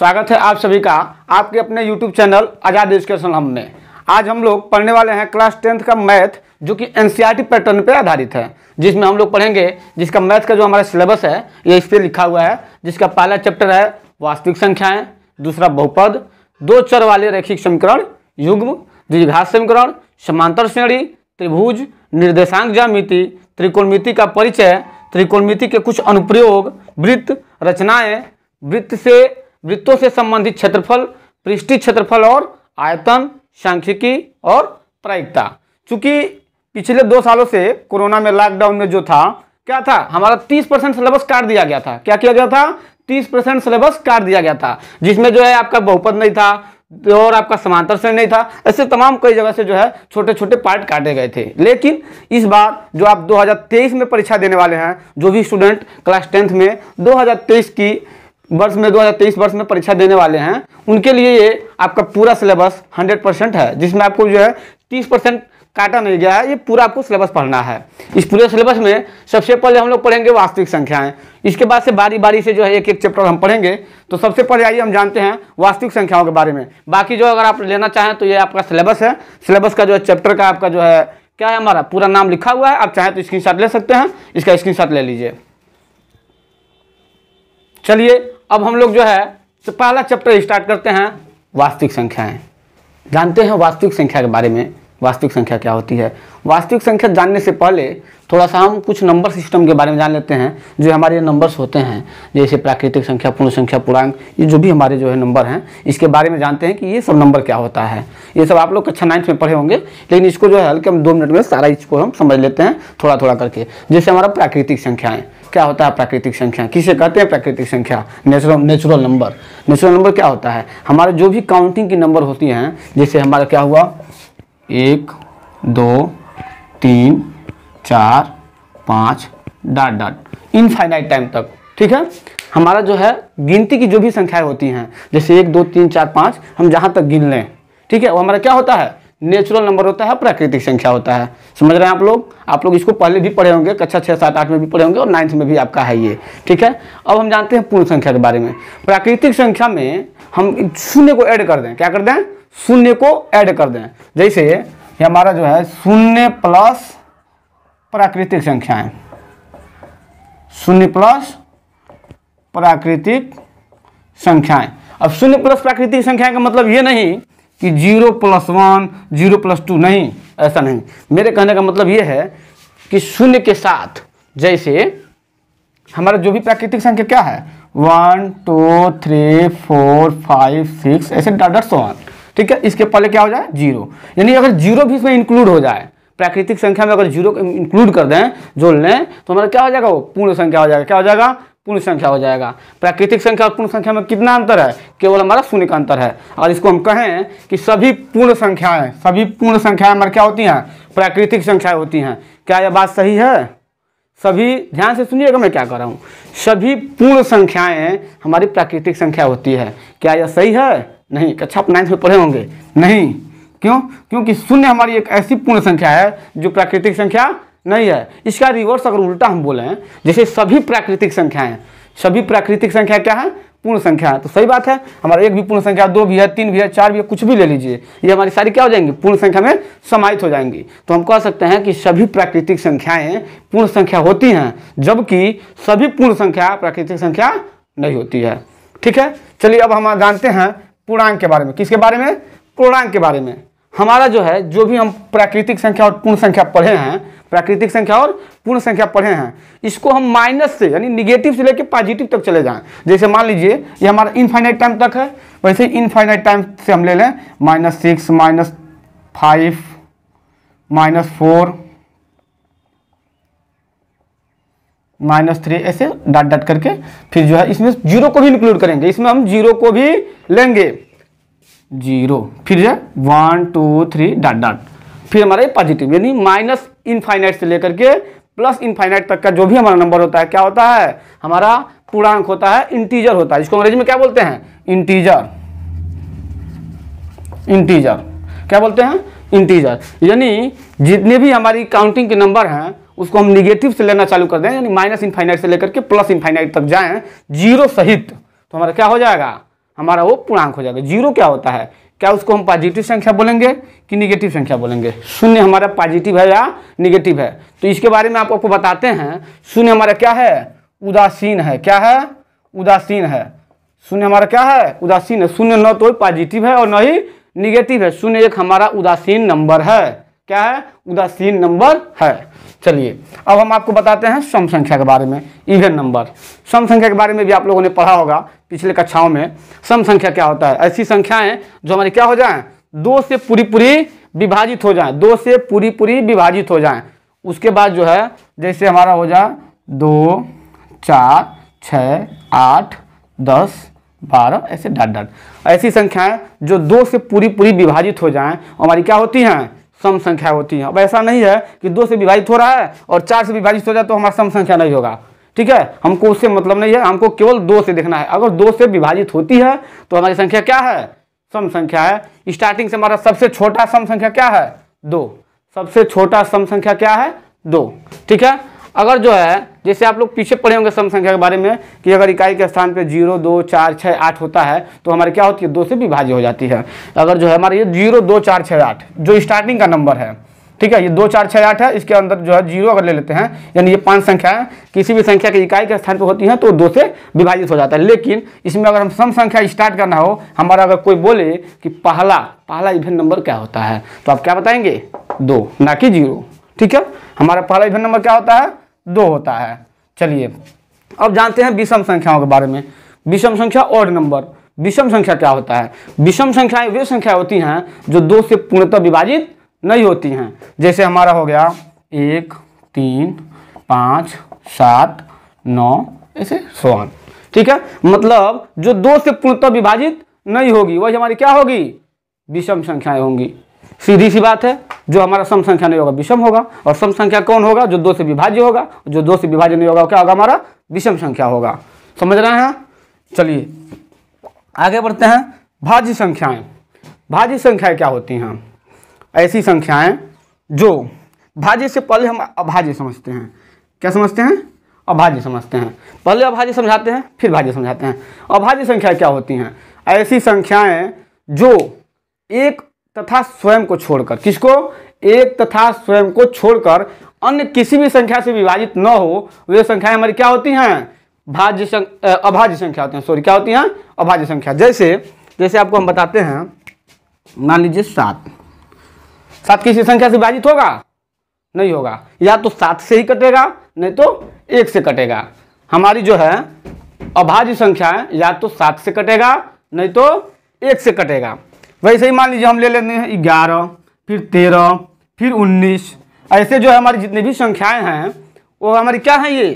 स्वागत है आप सभी का आपके अपने YouTube चैनल आज़ाद एजुकेशन हम में आज हम लोग पढ़ने वाले हैं क्लास टेंथ का मैथ जो कि एन e पैटर्न पर आधारित है जिसमें हम लोग पढ़ेंगे जिसका मैथ का जो हमारा सिलेबस है ये इस पर लिखा हुआ है जिसका पहला चैप्टर है वास्तविक संख्याएं दूसरा बहुपद दो चर वाले रैखिक समीकरण युग्म द्विघात समीकरण समांतर श्रेणी त्रिभुज निर्देशांक ज्यामिति त्रिकोणमिति का परिचय त्रिकोणमिति के कुछ अनुप्रयोग वृत्त रचनाएँ वृत्त से वृत्तों से संबंधित क्षेत्रफल पृष्ठीय क्षेत्रफल और आयतन सांख्यिकी और प्रायिकता चूंकि पिछले दो सालों से कोरोना में लॉकडाउन में जो था क्या था हमारा 30 परसेंट सिलेबस काट दिया गया था क्या किया गया था 30 परसेंट सिलेबस काट दिया गया था जिसमें जो है आपका बहुपद नहीं था और आपका समांतर श्रेणी नहीं था ऐसे तमाम कई जगह से जो है छोटे छोटे पार्ट काटे गए थे लेकिन इस बार जो आप 2023 में परीक्षा देने वाले हैं जो भी स्टूडेंट क्लास टेंथ में 2023 की वर्ष में 2023 वर्ष में परीक्षा देने वाले हैं उनके लिए ये आपका पूरा सिलेबस 100 परसेंट है जिसमें आपको जो है 30 परसेंट काटा नहीं गया है ये पूरा आपको सिलेबस पढ़ना है इस पूरे सिलेबस में सबसे पहले हम लोग पढ़ेंगे वास्तविक संख्याएं इसके बाद से बारी बारी से जो है एक एक चैप्टर हम पढ़ेंगे तो सबसे पहले आइए हम जानते हैं वास्तविक संख्याओं के बारे में बाकी जो अगर आप लेना चाहें तो ये आपका सिलेबस है सिलेबस का जो है चैप्टर का आपका जो है क्या है हमारा पूरा नाम लिखा हुआ है आप चाहें तो स्क्रीन ले सकते हैं इसका स्क्रीन ले लीजिए चलिए अब हम लोग जो है तो पहला चैप्टर स्टार्ट करते हैं वास्तविक संख्याएं जानते हैं वास्तविक संख्या के बारे में वास्तविक संख्या क्या होती है वास्तविक संख्या जानने से पहले थोड़ा सा हम कुछ नंबर सिस्टम के बारे में जान लेते हैं जो हमारे नंबर्स होते हैं जैसे प्राकृतिक संख्या पूर्ण संख्या पूर्णांक ये जो भी हमारे जो है नंबर हैं इसके बारे में जानते हैं कि ये सब नंबर क्या होता है ये सब आप लोग कक्षा नाइन्थ में पढ़े होंगे लेकिन इसको जो है हल्के हम दो मिनट में सारा इसको हम समझ लेते हैं थोड़ा थोड़ा करके जैसे हमारा प्राकृतिक संख्याएँ क्या होता है प्राकृतिक संख्या किसे कहते हैं प्राकृतिक संख्या natural natural number natural number क्या होता है हमारे जो भी काउंटिंग की नंबर होती हैं जैसे हमारा क्या हुआ एक दो तीन चार पाँच डॉट डॉट इनफाइनाइट टाइम तक ठीक है हमारा जो है गिनती की जो भी संख्याएं होती हैं जैसे एक दो तीन चार पाँच हम जहाँ तक गिन लें ठीक है वो हमारा क्या होता है नेचुरल नंबर होता है प्राकृतिक संख्या होता है समझ रहे हैं आप लोग आप लोग इसको पहले भी पढ़े होंगे कक्षा छः सात आठ में भी पढ़े होंगे और नाइन्थ में भी आपका है ये ठीक है अब हम जानते हैं पूर्ण संख्या के बारे में प्राकृतिक संख्या में हम शून्य को ऐड कर दें क्या कर दें शून्य को ऐड कर दें जैसे ये हमारा जो है शून्य प्लस प्राकृतिक संख्याएं शून्य प्लस प्राकृतिक संख्याएं अब शून्य प्लस प्राकृतिक संख्याएं का मतलब ये नहीं कि zero plus one zero plus two नहीं ऐसा नहीं मेरे कहने का मतलब ये है कि शून्य के साथ जैसे हमारा जो भी प्राकृतिक संख्या क्या है one two three four five six ऐसे डाटा सो वन ठीक है इसके पहले क्या हो जाए जीरो यानी अगर जीरो भी इसमें इंक्लूड हो जाए प्राकृतिक संख्या में अगर जीरो इंक्लूड कर दें जोड़ लें तो हमारा क्या हो जाएगा वो पूर्ण संख्या हो जाएगा क्या हो जाएगा पूर्ण संख्या हो जाएगा प्राकृतिक संख्या और पूर्ण संख्या में कितना अंतर है केवल हमारा शून्य का अंतर है और इसको हम कहें कि सभी पूर्ण संख्याएं सभी पूर्ण संख्याएं हमारे क्या होती हैं प्राकृतिक संख्याएं होती हैं क्या यह बात सही है सभी ध्यान से सुनिएगा मैं क्या कर रहा हूँ सभी पूर्ण संख्याएं हमारी प्राकृतिक संख्या होती है क्या यह सही है नहीं कक्षा नाइन्थ में पढ़े होंगे नहीं क्यों क्योंकि शून्य हमारी एक ऐसी पूर्ण संख्या है जो प्राकृतिक संख्या नहीं है इसका रिवर्स अगर उल्टा हम बोले जैसे सभी प्राकृतिक संख्याएं सभी प्राकृतिक संख्या क्या है पूर्ण संख्या है तो सही बात है हमारा एक भी पूर्ण संख्या दो भी है तीन भी है चार भी है कुछ भी ले लीजिए ये हमारी सारी क्या हो जाएंगी पूर्ण संख्या में समाहित हो जाएंगी तो हम कह सकते हैं कि सभी प्राकृतिक संख्याएं पूर्ण संख्या होती हैं जबकि सभी पूर्ण संख्या प्राकृतिक संख्या नहीं होती है ठीक है चलिए अब हम जानते हैं पूर्णांक के बारे में किसके बारे में पूर्णांक के बारे में हमारा जो है जो भी हम प्राकृतिक संख्या और पूर्ण संख्या पढ़े हैं प्राकृतिक संख्या और पूर्ण संख्या पढ़े हैं इसको हम माइनस से यानी निगेटिव से लेकर पॉजिटिव तक चले जाएं जैसे मान लीजिए ये हमारा इनफाइनाइट टाइम तक है वैसे इनफाइनाइट टाइम से हम ले लें minus six minus five minus four minus three ऐसे डॉट डॉट करके फिर जो है इसमें जीरो को भी इंक्लूड करेंगे इसमें हम जीरो को भी लेंगे जीरो फिर जो है one two three dot dot फिर हमारा ये पॉजिटिव यानी माइनस इनफाइनाइट से लेकर के प्लस इनफाइनाइट तक का जो भी हमारा नंबर होता है क्या होता है हमारा पूर्णांक होता है इंटीजर होता है इसको अंग्रेजी में क्या बोलते हैं इंटीजर इंटीजर क्या बोलते हैं इंटीजर यानी जितने भी हमारी काउंटिंग के नंबर हैं उसको हम निगेटिव से लेना चालू कर दें यानी माइनस इनफाइनाइट से लेकर के प्लस इनफाइनाइट तक जाएं जीरो सहित तो हमारा क्या हो जाएगा हमारा वो पूर्णांक हो जाएगा जीरो क्या होता है क्या उसको हम पॉजिटिव संख्या बोलेंगे कि निगेटिव संख्या बोलेंगे शून्य हमारा पॉजिटिव है या निगेटिव है तो इसके बारे में आप आपको बताते हैं शून्य हमारा क्या है उदासीन है क्या है उदासीन है शून्य हमारा क्या है उदासीन है शून्य न तो पॉजिटिव है और न ही निगेटिव है शून्य एक हमारा उदासीन नंबर है क्या है उदासीन नंबर है चलिए अब हम आपको बताते हैं सम संख्या के बारे में इवन नंबर सम संख्या के बारे में भी आप लोगों ने पढ़ा होगा पिछले कक्षाओं में सम संख्या क्या होता है ऐसी संख्याएं जो हमारी क्या हो जाए दो से पूरी पूरी विभाजित हो जाए दो से पूरी पूरी विभाजित हो जाए उसके बाद जो है जैसे हमारा हो जाए दो चार छ आठ दस बारह ऐसे डाट डाट ऐसी संख्याएं जो दो से पूरी पूरी विभाजित हो जाएं हमारी क्या होती हैं सम संख्या होती है अब ऐसा नहीं है कि दो से विभाजित हो रहा है और चार से विभाजित हो जाए तो हमारा सम संख्या नहीं होगा ठीक है हमको उससे मतलब नहीं है हमको केवल दो से देखना है अगर दो से विभाजित होती है तो हमारी संख्या क्या है सम संख्या है स्टार्टिंग से हमारा सबसे छोटा सम संख्या क्या है दो सबसे छोटा सम संख्या क्या है दो ठीक है अगर जो है जैसे आप लोग पीछे पढ़े होंगे सम संख्या के बारे में कि अगर इकाई के स्थान पे जीरो दो चार छः आठ होता है तो हमारे क्या होती है दो से विभाज्य हो जाती है अगर जो है हमारे ये जीरो दो चार छः आठ जो स्टार्टिंग का नंबर है ठीक है ये दो चार छः आठ है इसके अंदर जो है जीरो अगर ले लेते हैं यानी ये पाँच संख्या है किसी भी संख्या के इकाई के स्थान पर होती है तो दो से विभाजित हो जाता है लेकिन इसमें अगर हम सम संख्या स्टार्ट करना हो हमारा अगर कोई बोले कि पहला पहला इवेंट नंबर क्या होता है तो आप क्या बताएंगे दो ना कि जीरो ठीक है हमारा पहला इवेंट नंबर क्या होता है दो होता है चलिए अब जानते हैं विषम संख्याओं के बारे में विषम संख्या और नंबर विषम संख्या क्या होता है विषम संख्याएं वे संख्या होती हैं जो दो से पूर्णतः विभाजित नहीं होती हैं जैसे हमारा हो गया एक तीन पाँच सात नौ ऐसे सोन ठीक है मतलब जो दो से पूर्णतः विभाजित नहीं होगी वही हमारी क्या होगी विषम संख्याएं होंगी सीधी सी बात है जो हमारा सम संख्या नहीं होगा विषम होगा और सम संख्या कौन होगा जो दो से विभाज्य होगा जो दो से विभाज्य नहीं होगा क्या होगा हमारा विषम संख्या होगा समझ रहे हैं चलिए आगे बढ़ते हैं भाज्य संख्याएं भाज्य संख्याएं क्या होती हैं ऐसी संख्याएं जो भाज्य से पहले हम अभाज्य समझते हैं क्या समझते हैं अभाज्य समझते हैं पहले अभाज्य समझाते हैं फिर भाज्य समझाते हैं अभाज्य संख्या क्या होती हैं ऐसी संख्याएं जो एक तथा स्वयं को छोड़कर किसको एक तथा स्वयं को छोड़कर अन्य किसी भी संख्या से विभाजित न हो वे संख्याएं हमारी क्या होती हैं भाज्य संख्या अभाज्य संख्या होती हैं सॉरी क्या होती हैं अभाज्य संख्या जैसे जैसे आपको हम बताते हैं मान लीजिए सात सात किसी संख्या से विभाजित होगा नहीं होगा या तो सात से ही कटेगा नहीं तो एक से कटेगा हमारी जो है अभाज्य संख्या या तो सात से कटेगा नहीं तो एक से कटेगा वैसे ही मान लीजिए हम ले लेते हैं ग्यारह फिर तेरह फिर उन्नीस ऐसे जो है हमारी जितनी भी संख्याएं हैं वो हमारी क्या है ये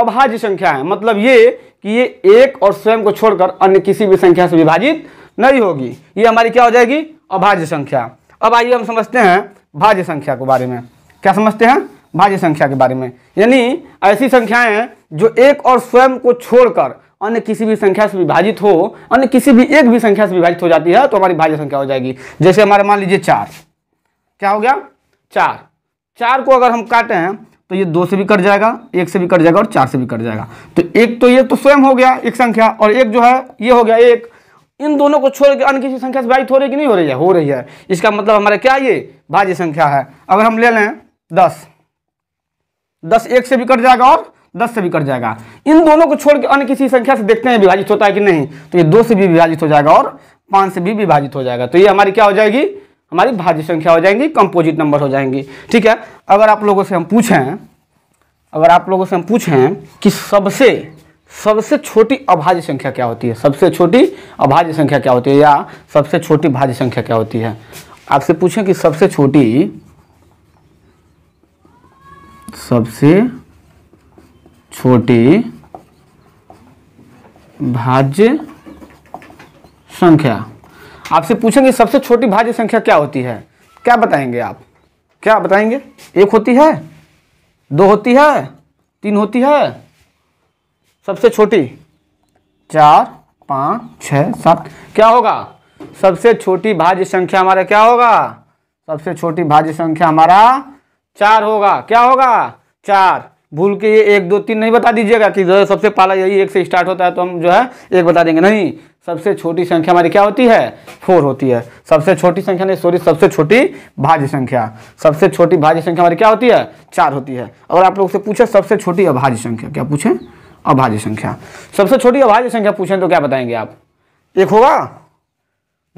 अभाज्य संख्या है मतलब ये कि ये एक और स्वयं को छोड़कर अन्य किसी भी संख्या से विभाजित नहीं होगी ये हमारी क्या हो जाएगी अभाज्य संख्या अब आइए हम समझते हैं भाज्य संख्या के बारे में क्या समझते हैं भाज्य संख्या के बारे में यानी ऐसी संख्याएं जो एक और स्वयं को छोड़कर अन्य किसी भी संख्या से विभाजित हो अन्य किसी भी एक भी संख्या से विभाजित हो जाती है तो हमारी भाज्य संख्या हो जाएगी जैसे हमारे मान लीजिए चार क्या हो गया चार चार को अगर हम हैं तो ये दो से भी कट जाएगा एक से भी कट जाएगा और चार से भी कट जाएगा तो एक तो ये तो स्वयं हो गया एक संख्या और एक जो है ये हो गया एक इन दोनों को छोड़ के अन्य किसी संख्या से विभाजित हो रही कि नहीं हो रही है हो रही है इसका मतलब हमारे क्या ये भाज्य संख्या है अगर हम ले लें दस दस एक से भी कट जाएगा और दस से भी कट जाएगा इन दोनों को छोड़ के अन्य किसी संख्या से देखते हैं विभाजित होता है कि नहीं तो ये दो से भी विभाजित हो जाएगा और पांच से भी विभाजित हो जाएगा तो ये हमारी क्या हो जाएगी हमारी भाज्य संख्या हो जाएंगी कंपोजिट नंबर हो जाएंगी ठीक है अगर आप लोगों से हम पूछें अगर आप लोगों से हम पूछें कि सबसे सबसे छोटी अभाज्य संख्या क्या होती है सबसे छोटी अभाज्य संख्या क्या होती है या सबसे छोटी भाज्य संख्या क्या होती है आपसे पूछें कि सबसे छोटी सबसे छोटी भाज्य संख्या आपसे पूछेंगे सबसे छोटी भाज्य संख्या क्या होती है क्या बताएंगे आप क्या बताएंगे एक होती है दो होती है तीन होती है सबसे छोटी चार पाँच छ सात क्या होगा सबसे छोटी भाज्य संख्या हमारा क्या होगा सबसे छोटी भाज्य संख्या हमारा चार होगा क्या होगा चार भूल के ये एक दो तीन नहीं बता दीजिएगा कि सबसे पहला यही एक से स्टार्ट होता है तो हम जो है एक बता देंगे नहीं सबसे छोटी संख्या हमारी क्या होती है फोर होती है सबसे छोटी संख्या नहीं सॉरी सबसे छोटी भाज्य संख्या सबसे छोटी भाज्य संख्या हमारी क्या होती है चार होती है अगर आप लोग से पूछे सबसे छोटी अभाज्य संख्या क्या पूछें अभाज्य संख्या सबसे छोटी अभाज्य संख्या पूछें तो क्या बताएंगे आप एक होगा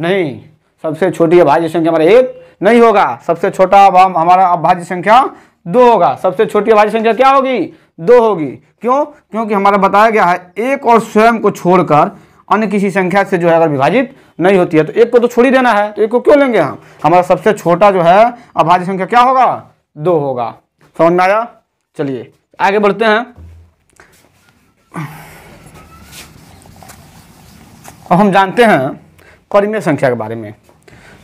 नहीं सबसे छोटी अभाज्य संख्या हमारा एक नहीं होगा सबसे छोटा हमारा अभाज्य संख्या दो होगा सबसे छोटी अभाज्य संख्या क्या होगी दो होगी क्यों क्योंकि हमारा बताया गया है एक और स्वयं को छोड़कर अन्य किसी संख्या से जो है अगर विभाजित नहीं होती है तो एक को तो छोड़ ही देना है तो एक को क्यों लेंगे हम हमारा सबसे छोटा जो है अभाज्य संख्या क्या होगा दो होगा समझ में आया चलिए आगे बढ़ते हैं अब हम जानते हैं परिमेय संख्या के बारे में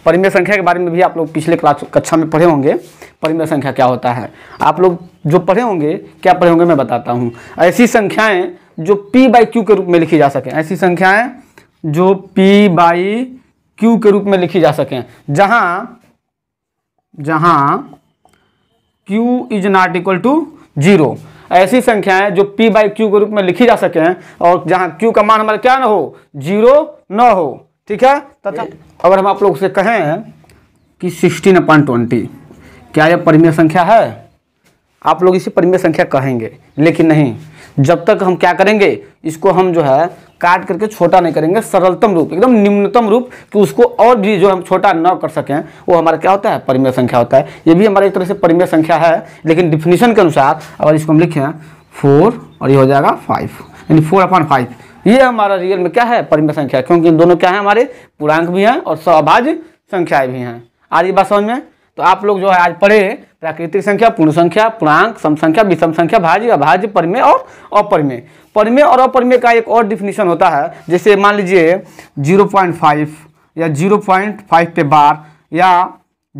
परिमेय संख्या के बारे में भी आप लोग पिछले क्लास कक्षा में पढ़े होंगे परिमेय संख्या क्या होता है आप लोग जो पढ़े होंगे क्या पढ़े होंगे मैं बताता हूँ ऐसी संख्याएं जो p बाई क्यू के रूप में लिखी जा सकें ऐसी संख्याएं जो p बाई क्यू के रूप में लिखी जा सकें जहाँ जहाँ q is not equal to zero ऐसी संख्याएं जो p बाई क्यू के रूप में लिखी जा सकें और जहाँ q का मान हमारा क्या ना हो जीरो न हो ठीक है तथा अगर हम आप लोग से कहें कि सिक्सटीन अपॉइंट ट्वेंटी क्या यह परिमेय संख्या है आप लोग इसे परिमेय संख्या कहेंगे लेकिन नहीं जब तक हम क्या करेंगे इसको हम जो है काट करके छोटा नहीं करेंगे सरलतम रूप एकदम निम्नतम रूप कि उसको और भी जो हम छोटा न कर सकें वो हमारा क्या होता है परिमेय संख्या होता है ये भी हमारा एक तरह से परिमेय संख्या है लेकिन डिफिनीशन के अनुसार अगर इसको हम लिखें फोर और ये हो जाएगा फाइव यानी फोर अपॉन फाइव ये हमारा रियल में क्या है परिमेय संख्या क्योंकि इन दोनों क्या है हमारे पूर्णांक भी हैं और स्वाभाज्य संख्याएं भी हैं आज ये बात समझ में तो आप लोग जो है आज पढ़े प्राकृतिक संख्या पूर्ण संख्या पूर्णांक सम संख्या विषम संख्या भाज्य अभाज्य परिमेय और अपरिमेय परिमेय और अपरिमेय का एक और डिफिनेशन होता है जैसे मान लीजिए जीरो पॉइंट फाइव या जीरो पॉइंट फाइव पे बार या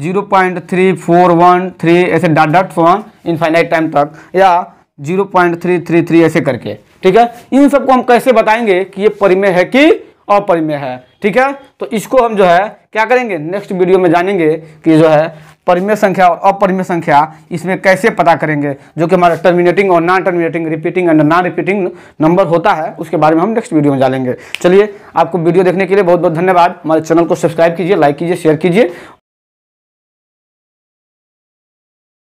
zero point three four one three ऐसे dot dot one infinite time तक या zero point three three three ऐसे करके ठीक है इन सबको हम कैसे बताएंगे कि ये परिमेय है कि अपरिमेय है ठीक है तो इसको हम जो है क्या करेंगे नेक्स्ट वीडियो में जानेंगे कि जो है परिमेय संख्या और अपरिमेय संख्या इसमें कैसे पता करेंगे जो कि हमारा टर्मिनेटिंग और non terminating repeating and non repeating number होता है उसके बारे में हम नेक्स्ट वीडियो में जानेंगे चलिए आपको वीडियो देखने के लिए बहुत बहुत धन्यवाद हमारे चैनल को सब्सक्राइब कीजिए लाइक कीजिए शेयर कीजिए